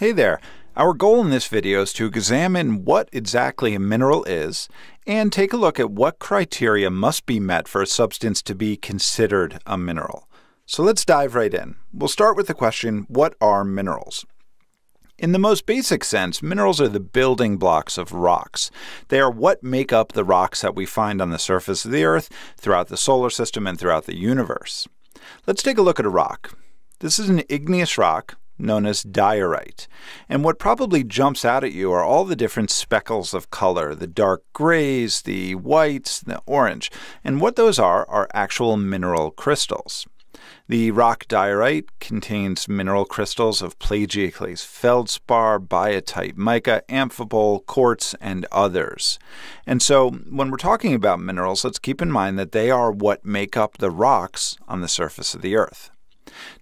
Hey there! Our goal in this video is to examine what exactly a mineral is and take a look at what criteria must be met for a substance to be considered a mineral. So let's dive right in. We'll start with the question, what are minerals? In the most basic sense, minerals are the building blocks of rocks. They are what make up the rocks that we find on the surface of the Earth, throughout the solar system, and throughout the universe. Let's take a look at a rock. This is an igneous rock known as diorite. And what probably jumps out at you are all the different speckles of color, the dark grays, the whites, the orange. And what those are are actual mineral crystals. The rock diorite contains mineral crystals of plagioclase, feldspar, biotite, mica, amphibole, quartz, and others. And so when we're talking about minerals, let's keep in mind that they are what make up the rocks on the surface of the Earth.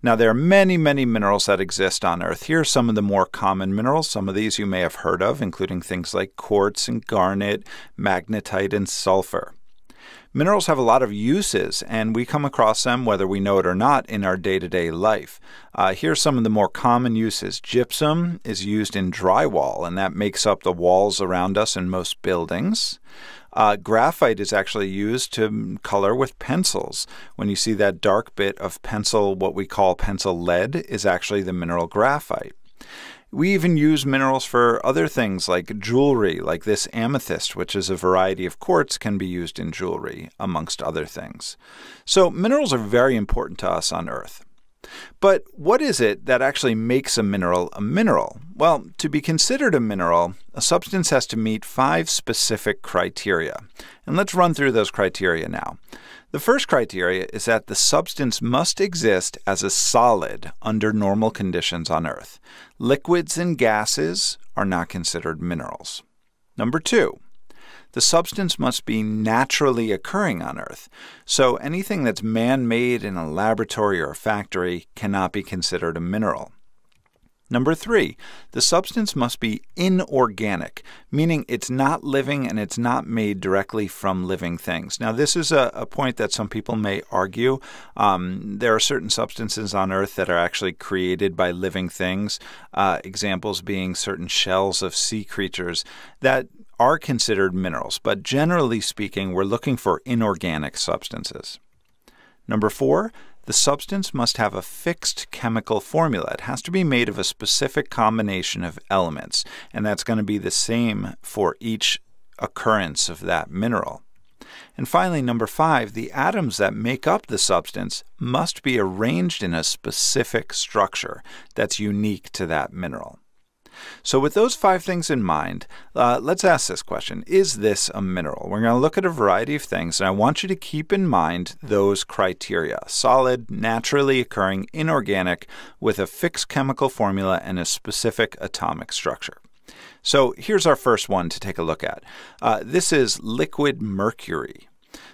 Now, there are many, many minerals that exist on Earth. Here are some of the more common minerals. Some of these you may have heard of, including things like quartz and garnet, magnetite, and sulfur. Minerals have a lot of uses, and we come across them, whether we know it or not, in our day-to-day -day life. Uh, here are some of the more common uses. Gypsum is used in drywall, and that makes up the walls around us in most buildings. Uh, graphite is actually used to color with pencils. When you see that dark bit of pencil, what we call pencil lead is actually the mineral graphite. We even use minerals for other things like jewelry, like this amethyst, which is a variety of quartz, can be used in jewelry, amongst other things. So minerals are very important to us on Earth. But what is it that actually makes a mineral a mineral? Well, to be considered a mineral, a substance has to meet five specific criteria. And let's run through those criteria now. The first criteria is that the substance must exist as a solid under normal conditions on Earth. Liquids and gases are not considered minerals. Number two, the substance must be naturally occurring on Earth, so anything that's man-made in a laboratory or a factory cannot be considered a mineral. Number three, the substance must be inorganic, meaning it's not living and it's not made directly from living things. Now, this is a, a point that some people may argue. Um, there are certain substances on Earth that are actually created by living things, uh, examples being certain shells of sea creatures that are considered minerals. But generally speaking, we're looking for inorganic substances. Number four, the substance must have a fixed chemical formula. It has to be made of a specific combination of elements, and that's going to be the same for each occurrence of that mineral. And finally, number five, the atoms that make up the substance must be arranged in a specific structure that's unique to that mineral. So, with those five things in mind, uh, let's ask this question Is this a mineral? We're going to look at a variety of things, and I want you to keep in mind those criteria solid, naturally occurring, inorganic, with a fixed chemical formula and a specific atomic structure. So, here's our first one to take a look at. Uh, this is liquid mercury.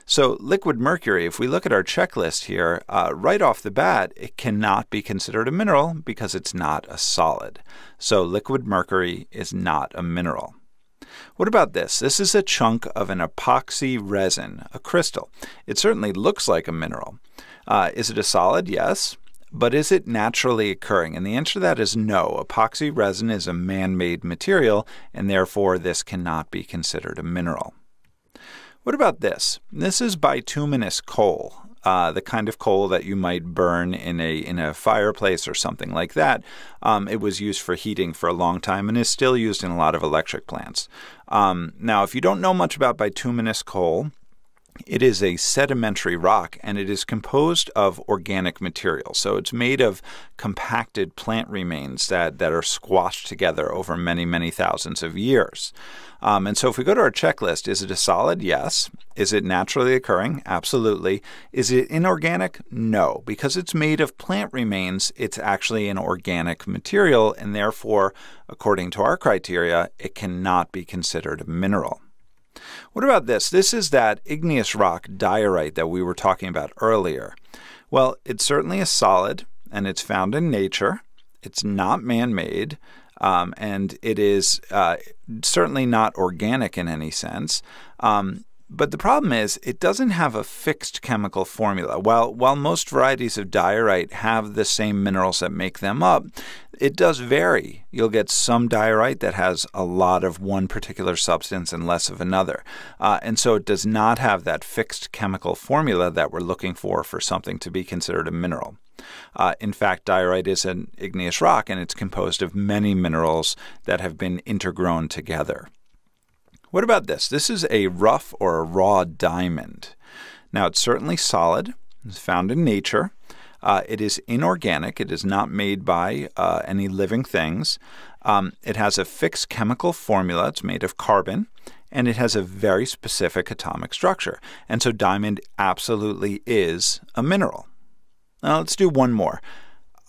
So, liquid mercury, if we look at our checklist here, uh, right off the bat, it cannot be considered a mineral because it's not a solid. So, liquid mercury is not a mineral. What about this? This is a chunk of an epoxy resin, a crystal. It certainly looks like a mineral. Uh, is it a solid? Yes. But is it naturally occurring? And the answer to that is no. Epoxy resin is a man made material, and therefore this cannot be considered a mineral. What about this? This is bituminous coal, uh, the kind of coal that you might burn in a in a fireplace or something like that. Um, it was used for heating for a long time and is still used in a lot of electric plants. Um, now, if you don't know much about bituminous coal, it is a sedimentary rock and it is composed of organic material. So it's made of compacted plant remains that, that are squashed together over many, many thousands of years. Um, and so if we go to our checklist, is it a solid? Yes. Is it naturally occurring? Absolutely. Is it inorganic? No. Because it's made of plant remains, it's actually an organic material and therefore, according to our criteria, it cannot be considered a mineral. What about this? This is that igneous rock diorite that we were talking about earlier. Well, it's certainly a solid, and it's found in nature. It's not man-made, um, and it is uh, certainly not organic in any sense. Um, but the problem is, it doesn't have a fixed chemical formula. While, while most varieties of diorite have the same minerals that make them up, it does vary. You'll get some diorite that has a lot of one particular substance and less of another. Uh, and so it does not have that fixed chemical formula that we're looking for for something to be considered a mineral. Uh, in fact, diorite is an igneous rock and it's composed of many minerals that have been intergrown together. What about this? This is a rough or a raw diamond. Now it's certainly solid, it's found in nature. Uh, it is inorganic, it is not made by uh, any living things. Um, it has a fixed chemical formula, it's made of carbon, and it has a very specific atomic structure. And so diamond absolutely is a mineral. Now let's do one more.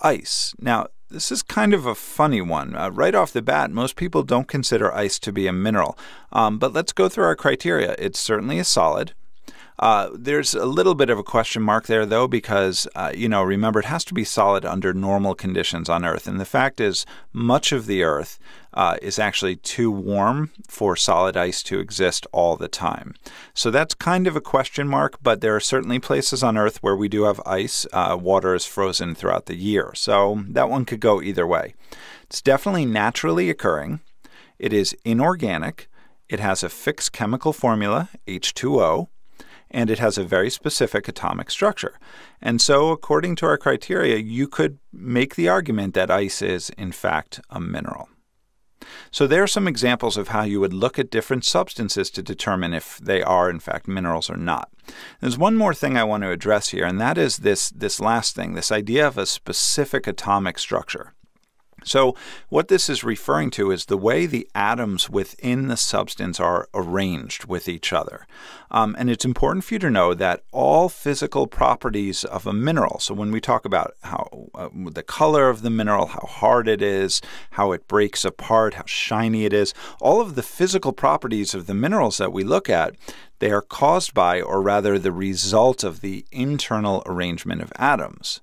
Ice. Now, this is kind of a funny one. Uh, right off the bat, most people don't consider ice to be a mineral. Um, but let's go through our criteria. It's certainly a solid. Uh, there's a little bit of a question mark there, though, because, uh, you know, remember, it has to be solid under normal conditions on Earth. And the fact is, much of the Earth uh, is actually too warm for solid ice to exist all the time. So that's kind of a question mark, but there are certainly places on Earth where we do have ice. Uh, water is frozen throughout the year. So that one could go either way. It's definitely naturally occurring. It is inorganic. It has a fixed chemical formula, H2O and it has a very specific atomic structure. And so, according to our criteria, you could make the argument that ice is, in fact, a mineral. So there are some examples of how you would look at different substances to determine if they are in fact minerals or not. There's one more thing I want to address here, and that is this, this last thing, this idea of a specific atomic structure. So, what this is referring to is the way the atoms within the substance are arranged with each other. Um, and it's important for you to know that all physical properties of a mineral, so when we talk about how uh, the color of the mineral, how hard it is, how it breaks apart, how shiny it is, all of the physical properties of the minerals that we look at, they are caused by, or rather the result of, the internal arrangement of atoms.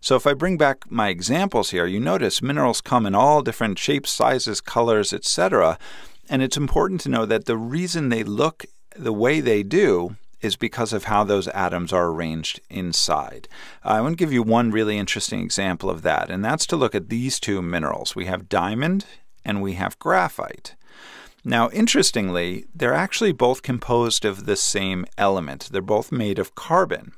So if I bring back my examples here, you notice minerals come in all different shapes, sizes, colors, etc. And it's important to know that the reason they look the way they do is because of how those atoms are arranged inside. I want to give you one really interesting example of that, and that's to look at these two minerals. We have diamond and we have graphite. Now, interestingly, they're actually both composed of the same element. They're both made of carbon.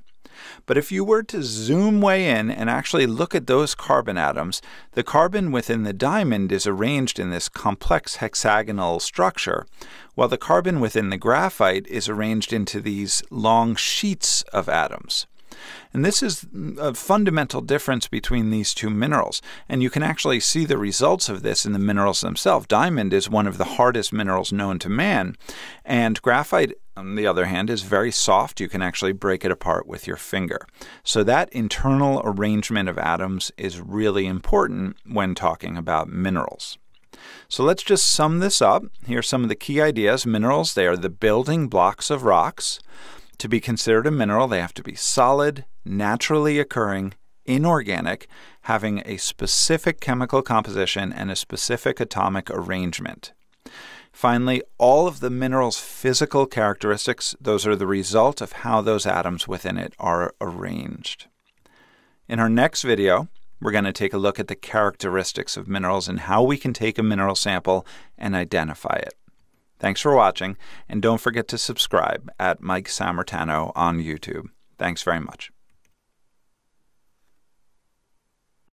But if you were to zoom way in and actually look at those carbon atoms, the carbon within the diamond is arranged in this complex hexagonal structure, while the carbon within the graphite is arranged into these long sheets of atoms. And this is a fundamental difference between these two minerals. And you can actually see the results of this in the minerals themselves. Diamond is one of the hardest minerals known to man, and graphite on the other hand, is very soft. You can actually break it apart with your finger. So that internal arrangement of atoms is really important when talking about minerals. So let's just sum this up. Here are some of the key ideas. Minerals, they are the building blocks of rocks. To be considered a mineral, they have to be solid, naturally occurring, inorganic, having a specific chemical composition and a specific atomic arrangement. Finally, all of the mineral's physical characteristics, those are the result of how those atoms within it are arranged. In our next video, we're going to take a look at the characteristics of minerals and how we can take a mineral sample and identify it. Thanks for watching, and don't forget to subscribe at Mike Sammartano on YouTube. Thanks very much.